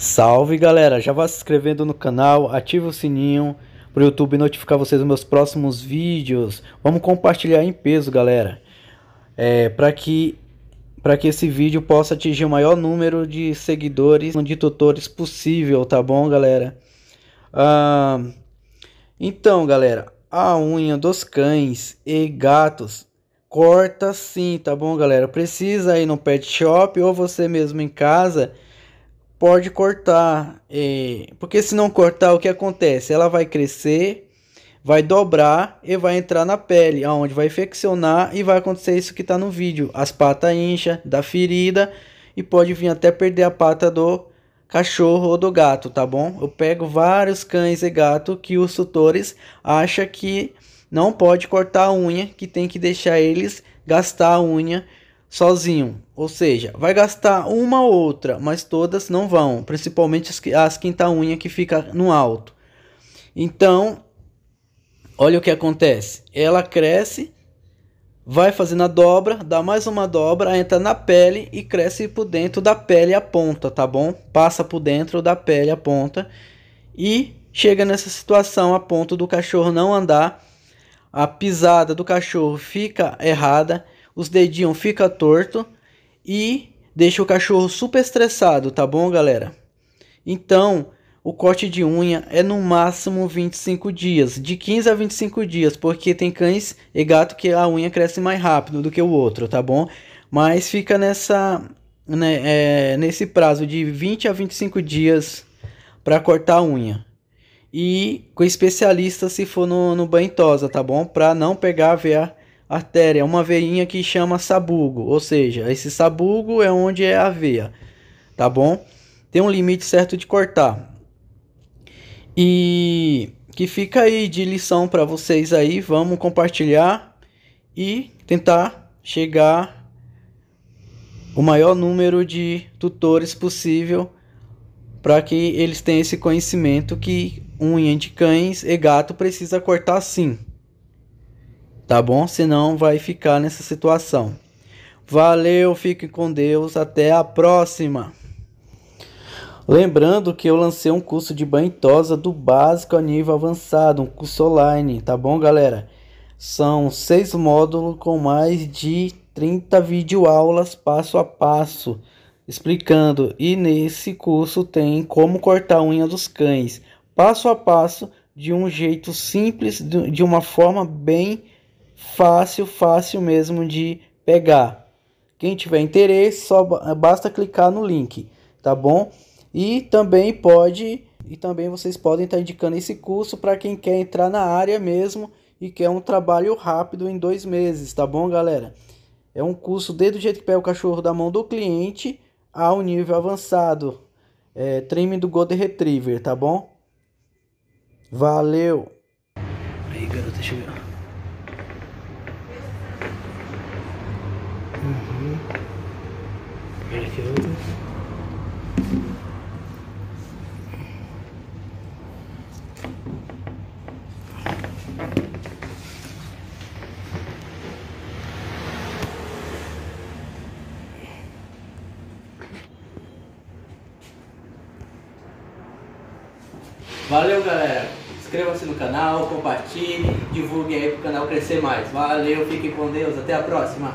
Salve galera, já vá se inscrevendo no canal, ativa o sininho para o YouTube notificar vocês dos meus próximos vídeos. Vamos compartilhar em peso, galera, é, para que para que esse vídeo possa atingir o maior número de seguidores, de tutores possível, tá bom, galera? Ah, então, galera, a unha dos cães e gatos corta sim, tá bom, galera? Precisa ir no pet shop ou você mesmo em casa pode cortar, é, porque se não cortar, o que acontece? Ela vai crescer, vai dobrar e vai entrar na pele, aonde vai infeccionar e vai acontecer isso que está no vídeo: as patas incha, dá ferida e pode vir até perder a pata do cachorro ou do gato, tá bom? Eu pego vários cães e gato que os tutores acham que não pode cortar a unha, que tem que deixar eles gastar a unha sozinho, ou seja, vai gastar uma ou outra, mas todas não vão, principalmente as, as quinta unha que fica no alto. Então, olha o que acontece, ela cresce, vai fazendo a dobra, dá mais uma dobra, entra na pele e cresce por dentro da pele a ponta, tá bom? Passa por dentro da pele a ponta e chega nessa situação a ponto do cachorro não andar, a pisada do cachorro fica errada os dedinhos fica torto e deixa o cachorro super estressado, tá bom, galera? Então, o corte de unha é no máximo 25 dias, de 15 a 25 dias, porque tem cães e gato que a unha cresce mais rápido do que o outro, tá bom? Mas fica nessa né, é, nesse prazo de 20 a 25 dias para cortar a unha. E com especialista se for no, no banho tosa, tá bom? Para não pegar a veia artéria, uma veinha que chama sabugo, ou seja, esse sabugo é onde é a veia, tá bom? Tem um limite certo de cortar. E que fica aí de lição para vocês aí, vamos compartilhar e tentar chegar o maior número de tutores possível para que eles tenham esse conhecimento que unha de cães e gato precisa cortar sim tá bom? Senão vai ficar nessa situação. Valeu, fique com Deus, até a próxima. Lembrando que eu lancei um curso de banho tosa do básico a nível avançado, um curso online, tá bom, galera? São seis módulos com mais de 30 videoaulas passo a passo explicando. E nesse curso tem como cortar a unha dos cães, passo a passo, de um jeito simples, de uma forma bem fácil, fácil mesmo de pegar. Quem tiver interesse, só basta clicar no link, tá bom? E também pode e também vocês podem estar indicando esse curso para quem quer entrar na área mesmo e quer um trabalho rápido em dois meses, tá bom, galera? É um curso desde o jeito que pega o cachorro da mão do cliente ao nível avançado, é, treme do Golden Retriever, tá bom? Valeu! Aí, garota, chegou. Valeu, galera! Inscreva-se no canal, compartilhe, divulgue aí para o canal crescer mais. Valeu, fique com Deus, até a próxima!